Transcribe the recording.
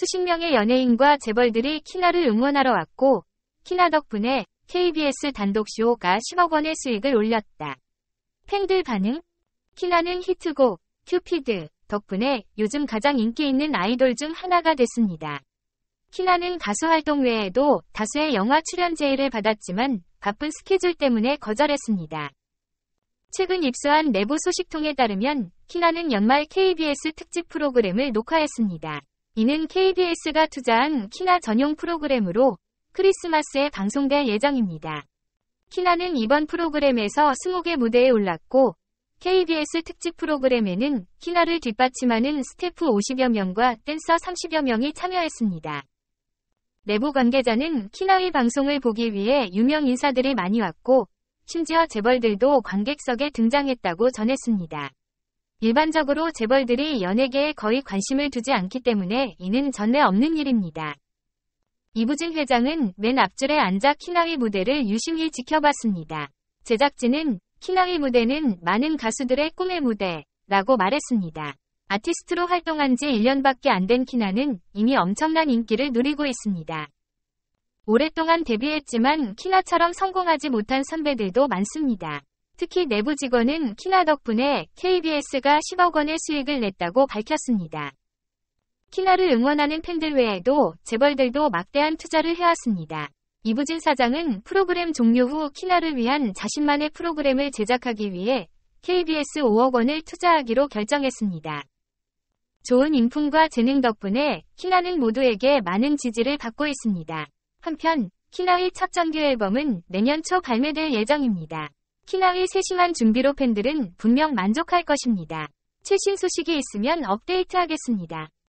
수십 명의 연예인과 재벌들이 키나를 응원하러 왔고 키나 덕분에 KBS 단독쇼가 10억 원의 수익을 올렸다. 팬들 반응? 키나는 히트곡, 큐피드 덕분에 요즘 가장 인기 있는 아이돌 중 하나가 됐습니다. 키나는 가수 활동 외에도 다수의 영화 출연 제의를 받았지만 바쁜 스케줄 때문에 거절했습니다. 최근 입수한 내부 소식통에 따르면 키나는 연말 KBS 특집 프로그램을 녹화했습니다. 이는 KBS가 투자한 키나 전용 프로그램으로 크리스마스에 방송될 예정입니다. 키나는 이번 프로그램에서 20개 무대에 올랐고 KBS 특집 프로그램에는 키나를 뒷받침하는 스태프 50여 명과 댄서 30여 명이 참여했습니다. 내부 관계자는 키나의 방송을 보기 위해 유명 인사들이 많이 왔고 심지어 재벌들도 관객석에 등장했다고 전했습니다. 일반적으로 재벌들이 연예계에 거의 관심을 두지 않기 때문에 이는 전례 없는 일입니다. 이부진 회장은 맨 앞줄에 앉아 키나위 무대를 유심히 지켜봤습니다. 제작진은 키나위 무대는 많은 가수들의 꿈의 무대라고 말했습니다. 아티스트로 활동한 지 1년밖에 안 된 키나는 이미 엄청난 인기를 누리고 있습니다. 오랫동안 데뷔했지만 키나처럼 성공하지 못한 선배들도 많습니다. 특히 내부 직원은 키나 덕분에 KBS가 10억 원의 수익을 냈다고 밝혔습니다. 키나를 응원하는 팬들 외에도 재벌들도 막대한 투자를 해왔습니다. 이부진 사장은 프로그램 종료 후 키나를 위한 자신만의 프로그램을 제작하기 위해 KBS 5억 원을 투자하기로 결정했습니다. 좋은 인품과 재능 덕분에 키나는 모두에게 많은 지지를 받고 있습니다. 한편 키나의 첫 정규 앨범은 내년 초 발매될 예정입니다. 키나의 세심한 준비로 팬들은 분명 만족할 것입니다. 최신 소식이 있으면 업데이트하겠습니다.